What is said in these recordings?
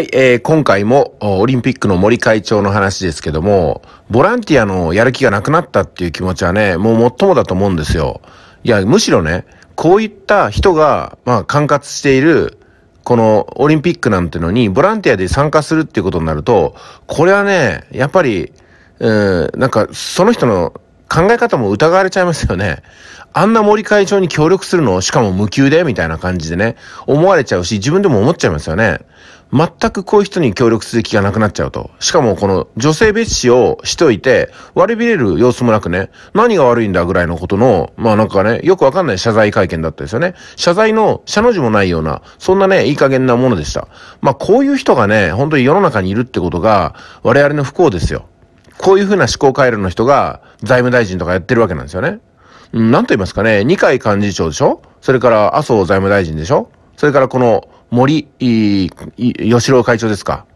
はい、えー、今回もオリンピックの森会長の話ですけども、ボランティアのやる気がなくなったっていう気持ちはね、もう最もだと思うんですよ。いや、むしろね、こういった人が、まあ、管轄している、このオリンピックなんてのに、ボランティアで参加するっていうことになると、これはね、やっぱり、うん、なんか、その人の考え方も疑われちゃいますよね。あんな森会長に協力するのしかも無給でみたいな感じでね、思われちゃうし、自分でも思っちゃいますよね。全くこういう人に協力する気がなくなっちゃうと。しかもこの女性蔑視をしといて、割りびれる様子もなくね、何が悪いんだぐらいのことの、まあなんかね、よくわかんない謝罪会見だったですよね。謝罪の、謝の字もないような、そんなね、いい加減なものでした。まあこういう人がね、本当に世の中にいるってことが、我々の不幸ですよ。こういうふうな思考回路の人が財務大臣とかやってるわけなんですよね。うん、なんと言いますかね、二階幹事長でしょそれから麻生財務大臣でしょそれからこの森、吉郎会長ですか。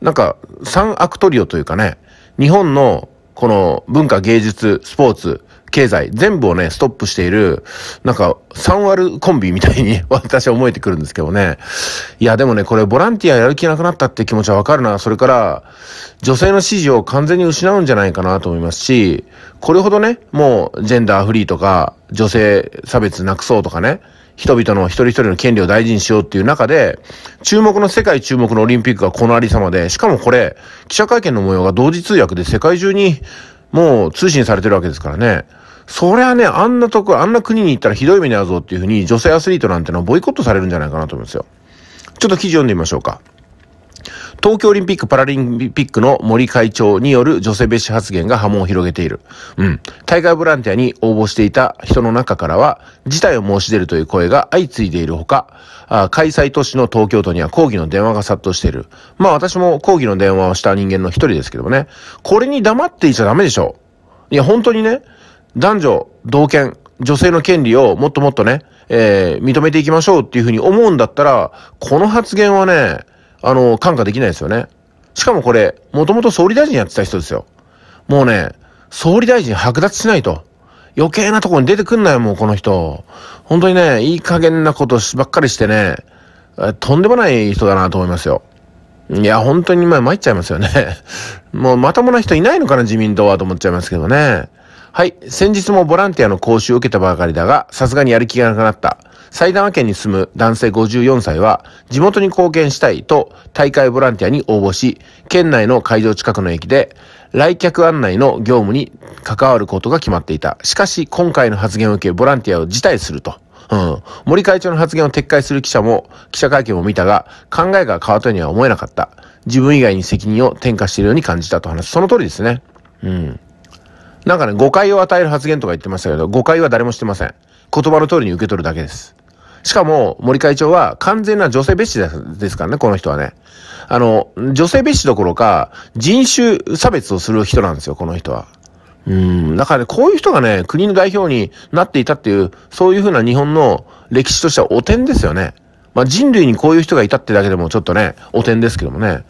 なんか、三クトリオというかね、日本のこの文化芸術、スポーツ、経済、全部をね、ストップしている、なんか、3割コンビみたいに 私は思えてくるんですけどね。いや、でもね、これ、ボランティアやる気なくなったって気持ちはわかるな。それから、女性の支持を完全に失うんじゃないかなと思いますし、これほどね、もう、ジェンダーフリーとか、女性差別なくそうとかね、人々の一人一人の権利を大事にしようっていう中で、注目の世界注目のオリンピックがこのありさまで、しかもこれ、記者会見の模様が同時通訳で世界中にもう通信されてるわけですからね。そりゃね、あんなとこ、あんな国に行ったらひどい目に遭うぞっていうふうに、女性アスリートなんてのはボイコットされるんじゃないかなと思うんですよ。ちょっと記事読んでみましょうか。東京オリンピック・パラリンピックの森会長による女性蔑視発言が波紋を広げている。うん。大会ボランティアに応募していた人の中からは、事態を申し出るという声が相次いでいるほか、あ開催都市の東京都には抗議の電話が殺到している。まあ私も抗議の電話をした人間の一人ですけどもね。これに黙っていちゃダメでしょ。いや、本当にね、男女、同権、女性の権利をもっともっとね、えー、認めていきましょうっていうふうに思うんだったら、この発言はね、あの、感化できないですよね。しかもこれ、もともと総理大臣やってた人ですよ。もうね、総理大臣剥奪しないと。余計なとこに出てくんなよ、もうこの人。本当にね、いい加減なことばっかりしてね、とんでもない人だなと思いますよ。いや、本当に今参っちゃいますよね。もうまともな人いないのかな、自民党はと思っちゃいますけどね。はい。先日もボランティアの講習を受けたばかりだが、さすがにやる気がなくなった。埼玉県に住む男性54歳は、地元に貢献したいと大会ボランティアに応募し、県内の会場近くの駅で、来客案内の業務に関わることが決まっていた。しかし、今回の発言を受け、ボランティアを辞退すると。うん。森会長の発言を撤回する記者も、記者会見を見たが、考えが変わったようには思えなかった。自分以外に責任を転嫁しているように感じたと話す。その通りですね。うん。なんかね、誤解を与える発言とか言ってましたけど、誤解は誰もしてません。言葉の通りに受け取るだけです。しかも、森会長は完全な女性蔑視ですからね、この人はね。あの、女性蔑視どころか、人種差別をする人なんですよ、この人は。うん。だからね、こういう人がね、国の代表になっていたっていう、そういうふうな日本の歴史としては汚点ですよね。まあ、人類にこういう人がいたってだけでもちょっとね、汚点ですけどもね。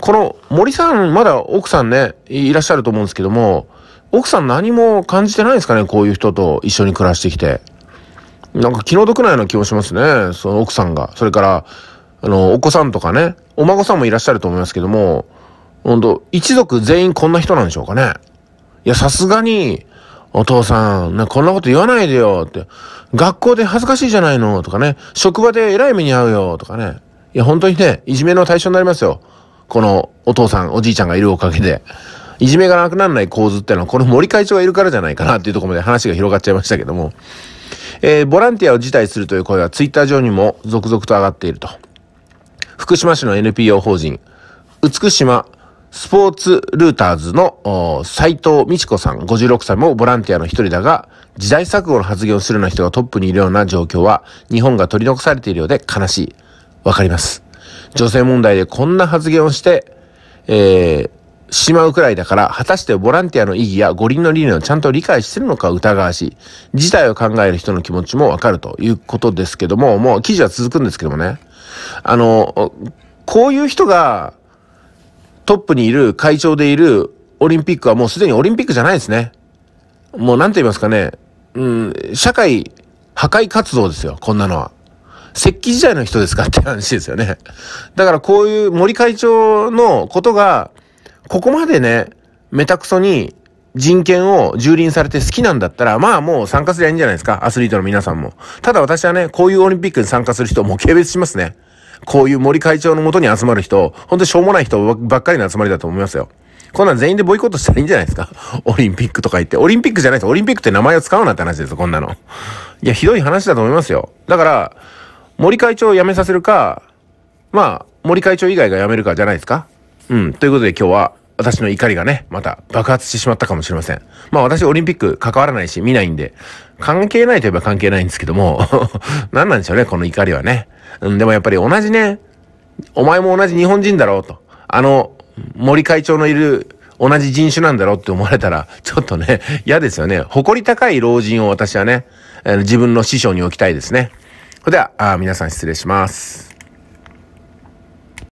この森さん、まだ奥さんね、いらっしゃると思うんですけども、奥さん何も感じてないですかね、こういう人と一緒に暮らしてきて。なんか気の毒なような気もしますね。その奥さんが。それから、あの、お子さんとかね、お孫さんもいらっしゃると思いますけども、ほんと、一族全員こんな人なんでしょうかね。いや、さすがに、お父さん、こんなこと言わないでよって、学校で恥ずかしいじゃないのとかね、職場で偉い目に遭うよとかね。いや、本当にね、いじめの対象になりますよ。このお父さん、おじいちゃんがいるおかげで。いじめがなくならない構図ってのは、この森会長がいるからじゃないかなっていうところまで話が広がっちゃいましたけども。えー、ボランティアを辞退するという声がツイッター上にも続々と上がっていると。福島市の NPO 法人、美島スポーツルーターズの斎藤美智子さん56歳もボランティアの一人だが、時代錯誤の発言をするような人がトップにいるような状況は、日本が取り残されているようで悲しい。わかります。女性問題でこんな発言をして、えー、しまうくらいだから、果たしてボランティアの意義や五輪の理念をちゃんと理解してるのか疑わしい。事態を考える人の気持ちもわかるということですけども、もう記事は続くんですけどもね。あの、こういう人がトップにいる、会長でいるオリンピックはもうすでにオリンピックじゃないですね。もう何て言いますかね。うん、社会破壊活動ですよ、こんなのは。石器時代の人ですかって話ですよね。だからこういう森会長のことが、ここまでね、めたくそに人権を蹂躙されて好きなんだったら、まあもう参加すりゃいいんじゃないですか、アスリートの皆さんも。ただ私はね、こういうオリンピックに参加する人も軽蔑しますね。こういう森会長のもとに集まる人、ほんとしょうもない人ばっかりの集まりだと思いますよ。こんなん全員でボイコットしたらいいんじゃないですか オリンピックとか言って。オリンピックじゃないです。オリンピックって名前を使うなって話ですこんなの。いや、ひどい話だと思いますよ。だから、森会長を辞めさせるか、まあ、森会長以外が辞めるかじゃないですかうん。ということで今日は私の怒りがね、また爆発してしまったかもしれません。まあ私オリンピック関わらないし見ないんで、関係ないといえば関係ないんですけども、何なんでしょうね、この怒りはね。うん、でもやっぱり同じね、お前も同じ日本人だろうと。あの、森会長のいる同じ人種なんだろうって思われたら、ちょっとね、嫌ですよね。誇り高い老人を私はね、自分の師匠に置きたいですね。それでは、あ皆さん失礼します。